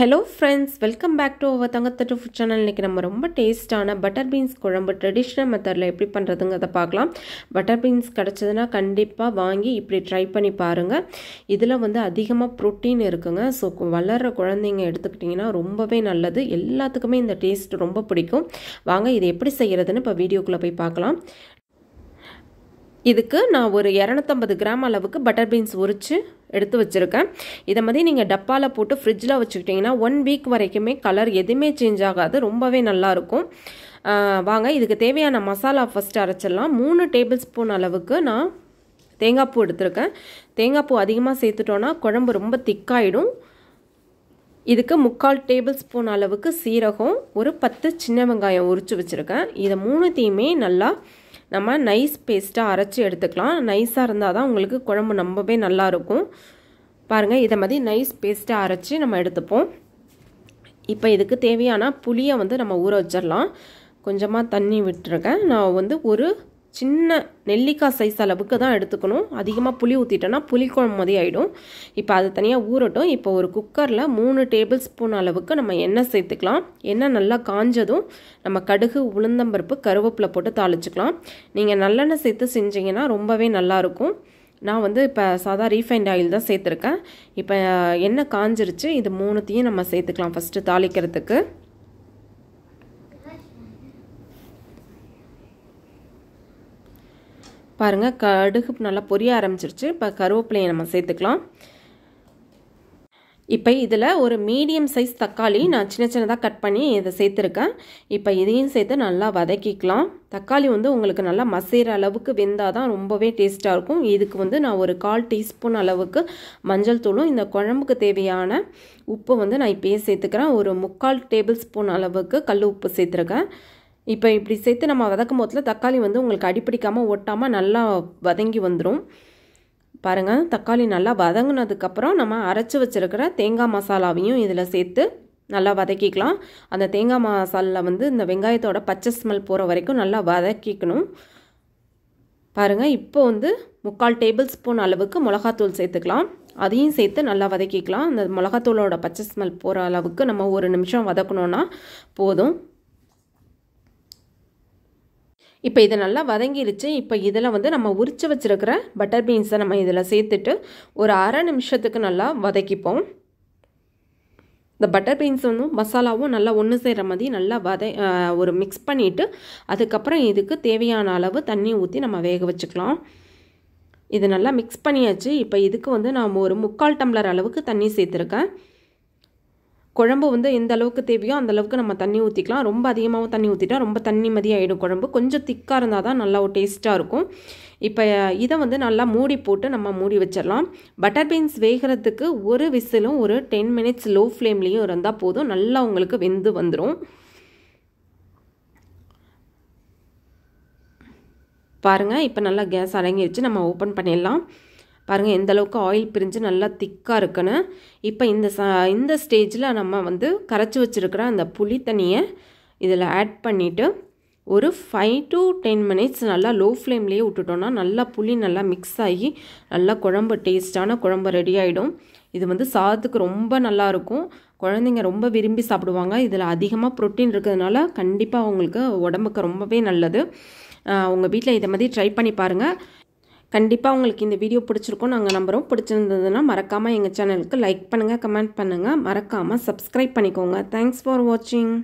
hello friends welcome back to ஒவ்வொரு தங்கத்தட்டு food channel இன்றைக்கி நம்ம ரொம்ப டேஸ்ட்டான பட்டர் பீன்ஸ் குழம்பு ட்ரெடிஷ்னல் மெத்தடில் எப்படி பண்ணுறதுங்கிறத பார்க்கலாம் பட்டர் பீன்ஸ் கிடச்சதுன்னா கண்டிப்பாக வாங்கி இப்படி ட்ரை பண்ணி பாருங்கள் இதில் வந்து அதிகமாக ப்ரோட்டீன் இருக்குங்க ஸோ வளர்கிற குழந்தைங்க எடுத்துக்கிட்டிங்கன்னா ரொம்பவே நல்லது எல்லாத்துக்குமே இந்த டேஸ்ட் ரொம்ப பிடிக்கும் வாங்க இது எப்படி செய்கிறதுன்னு இப்போ வீடியோக்குள்ளே போய் பார்க்கலாம் இதுக்கு நான் ஒரு இரநூத்தம்பது கிராம் அளவுக்கு பட்டர் பீன்ஸ் உரித்து எடுத்து வச்சுருக்கேன் இதை மாதிரி நீங்கள் டப்பாவில் போட்டு ஃப்ரிட்ஜில் வச்சுக்கிட்டிங்கன்னா ஒன் வீக் வரைக்குமே கலர் எதுவுமே சேஞ்ச் ஆகாது ரொம்பவே நல்லாயிருக்கும் வாங்க இதுக்கு தேவையான மசாலா ஃபஸ்ட்டு அரைச்சிடலாம் மூணு டேபிள் ஸ்பூன் அளவுக்கு நான் தேங்காய் பூ எடுத்திருக்கேன் தேங்காய் பூ அதிகமாக சேர்த்துட்டோன்னா குழம்பு ரொம்ப திக்காயிடும் இதுக்கு முக்கால் டேபிள் ஸ்பூன் அளவுக்கு சீரகம் ஒரு பத்து சின்ன வெங்காயம் உரித்து வச்சுருக்கேன் இதை மூணுத்தையுமே நல்லா நம்ம நைஸ் பேஸ்ட்டாக அரைச்சி எடுத்துக்கலாம் நைஸாக இருந்தால் தான் உங்களுக்கு குழம்பு ரொம்பவே நல்லாயிருக்கும் பாருங்கள் இதை மாதிரி நைஸ் பேஸ்ட்டாக அரைச்சி நம்ம எடுத்துப்போம் இப்போ இதுக்கு தேவையான புளியை வந்து நம்ம ஊற வச்சிடலாம் கொஞ்சமாக தண்ணி விட்டுருக்கேன் நான் வந்து ஒரு சின்ன நெல்லிக்காய் சைஸ் அளவுக்கு தான் எடுத்துக்கணும் அதிகமாக புளி ஊற்றிட்டோன்னா புளிக்குழம்பு மாதிரி ஆகிடும் இப்போ அது தனியாக ஊறட்டும் இப்போ ஒரு குக்கரில் மூணு டேபிள் ஸ்பூன் அளவுக்கு நம்ம எண்ணெய் சேர்த்துக்கலாம் எண்ணெய் நல்லா காஞ்சதும் நம்ம கடுகு உளுந்தம்பருப்பு கருவேப்பிலை போட்டு தாளிச்சுக்கலாம் நீங்கள் நல்லெண்ணெய் சேர்த்து செஞ்சீங்கன்னா ரொம்பவே நல்லாயிருக்கும் நான் வந்து இப்போ சாதா ரீஃபைண்ட் ஆயில் தான் சேர்த்துருக்கேன் இப்போ எண்ணெய் காஞ்சிருச்சு இது மூணுத்தையும் நம்ம சேர்த்துக்கலாம் ஃபஸ்ட்டு தாளிக்கிறதுக்கு பாருங்கள் கடுகு நல்லா பொரிய ஆரம்பிச்சிருச்சு இப்போ கருவேப்பிலையை நம்ம சேர்த்துக்கலாம் இப்போ இதில் ஒரு மீடியம் சைஸ் தக்காளி நான் சின்ன சின்னதாக கட் பண்ணி இதை சேர்த்துருக்கேன் இப்போ இதையும் சேர்த்து நல்லா வதக்கிக்கலாம் தக்காளி வந்து உங்களுக்கு நல்லா மசைகிற அளவுக்கு வெந்தால் தான் ரொம்பவே டேஸ்ட்டாக இருக்கும் இதுக்கு வந்து நான் ஒரு கால் டீஸ்பூன் அளவுக்கு மஞ்சள் தூளும் இந்த குழம்புக்கு தேவையான உப்பு வந்து நான் இப்போயே சேர்த்துக்கிறேன் ஒரு முக்கால் டேபிள் ஸ்பூன் அளவுக்கு கல் உப்பு சேர்த்துருக்கேன் இப்போ இப்படி சேர்த்து நம்ம வதக்கும் போதில் தக்காளி வந்து உங்களுக்கு அடிப்பிடிக்காமல் ஒட்டாமல் நல்லா வதங்கி வந்துடும் பாருங்கள் தக்காளி நல்லா வதங்கினதுக்கப்புறம் நம்ம அரைச்சி வச்சுருக்கிற தேங்காய் மசாலாவையும் இதில் சேர்த்து நல்லா வதக்கிக்கலாம் அந்த தேங்காய் மசாலில் வந்து இந்த வெங்காயத்தோட பச்சை ஸ்மெல் போகிற வரைக்கும் நல்லா வதக்கிக்கணும் பாருங்கள் இப்போ வந்து முக்கால் டேபிள் ஸ்பூன் அளவுக்கு மிளகாத்தூள் சேர்த்துக்கலாம் அதையும் சேர்த்து நல்லா வதக்கிக்கலாம் அந்த மிளகாத்தூளோட பச்சை ஸ்மெல் போகிற அளவுக்கு நம்ம ஒரு நிமிஷம் வதக்கணுன்னா போதும் இப்போ இதை நல்லா வதங்கிடுச்சு இப்போ இதில் வந்து நம்ம உரித்து வச்சுருக்கிற பட்டர் பீன்ஸை நம்ம இதில் சேர்த்துட்டு ஒரு அரை நிமிஷத்துக்கு நல்லா வதக்கிப்போம் இந்த பட்டர் பீன்ஸ் வந்து மசாலாவும் நல்லா ஒன்று செய்கிற மாதிரி நல்லா வத ஒரு மிக்ஸ் பண்ணிவிட்டு அதுக்கப்புறம் இதுக்கு தேவையான அளவு தண்ணி ஊற்றி நம்ம வேக வச்சுக்கலாம் இது நல்லா மிக்ஸ் பண்ணியாச்சு இப்போ இதுக்கு வந்து நாம் ஒரு முக்கால் டம்ளர் அளவுக்கு தண்ணி சேர்த்துருக்கேன் குழம்பு வந்து எந்த அளவுக்கு தேவையோ அந்த அளவுக்கு நம்ம தண்ணி ஊற்றிக்கலாம் ரொம்ப அதிகமாகவும் தண்ணி ஊற்றிட்டா ரொம்ப தண்ணி மதியாகிடும் குழம்பு கொஞ்சம் திக்காக இருந்தால் தான் நல்லா ஒரு டேஸ்ட்டாக இருக்கும் இப்போ இதை வந்து நல்லா மூடி போட்டு நம்ம மூடி வச்சிடலாம் பட்டர் பீன்ஸ் வேகிறதுக்கு ஒரு விசிலும் ஒரு டென் மினிட்ஸ் லோ ஃப்ளேம்லேயும் இருந்தால் போதும் நல்லா உங்களுக்கு வெந்து வந்துடும் பாருங்கள் இப்போ நல்லா கேஸ் அடங்கிருச்சு நம்ம ஓப்பன் பண்ணிடலாம் பாருங்கள் எந்தளவுக்கு ஆயில் பிரிஞ்சு நல்லா திக்காக இருக்குன்னு இப்போ இந்த இந்த ஸ்டேஜில் நம்ம வந்து கரைச்சி வச்சுருக்கிற அந்த புளி தண்ணியை இதில் ஆட் பண்ணிவிட்டு ஒரு ஃபைவ் டு டென் மினிட்ஸ் நல்லா லோ ஃப்ளேம்லேயே விட்டுட்டோன்னா நல்லா புளி நல்லா மிக்ஸ் ஆகி நல்லா குழம்பு டேஸ்ட்டான குழம்பு ரெடி ஆகிடும் இது வந்து சாதத்துக்கு ரொம்ப நல்லாயிருக்கும் குழந்தைங்க ரொம்ப விரும்பி சாப்பிடுவாங்க இதில் அதிகமாக ப்ரோட்டீன் இருக்கிறதுனால கண்டிப்பாக அவங்களுக்கு உடம்புக்கு ரொம்பவே நல்லது உங்கள் வீட்டில் இதை மாதிரி ட்ரை பண்ணி பாருங்கள் கண்டிப்பாக உங்களுக்கு இந்த வீடியோ பிடிச்சிருக்கோம் நாங்கள் நம்புகிறோம் பிடிச்சிருந்ததுன்னா மறக்காமல் எங்கள் சேனலுக்கு லைக் பண்ணுங்கள் கமெண்ட் பண்ணுங்கள் மறக்காமல் சப்ஸ்கிரைப் பண்ணிக்கோங்க தேங்க்ஸ் ஃபார் வாட்சிங்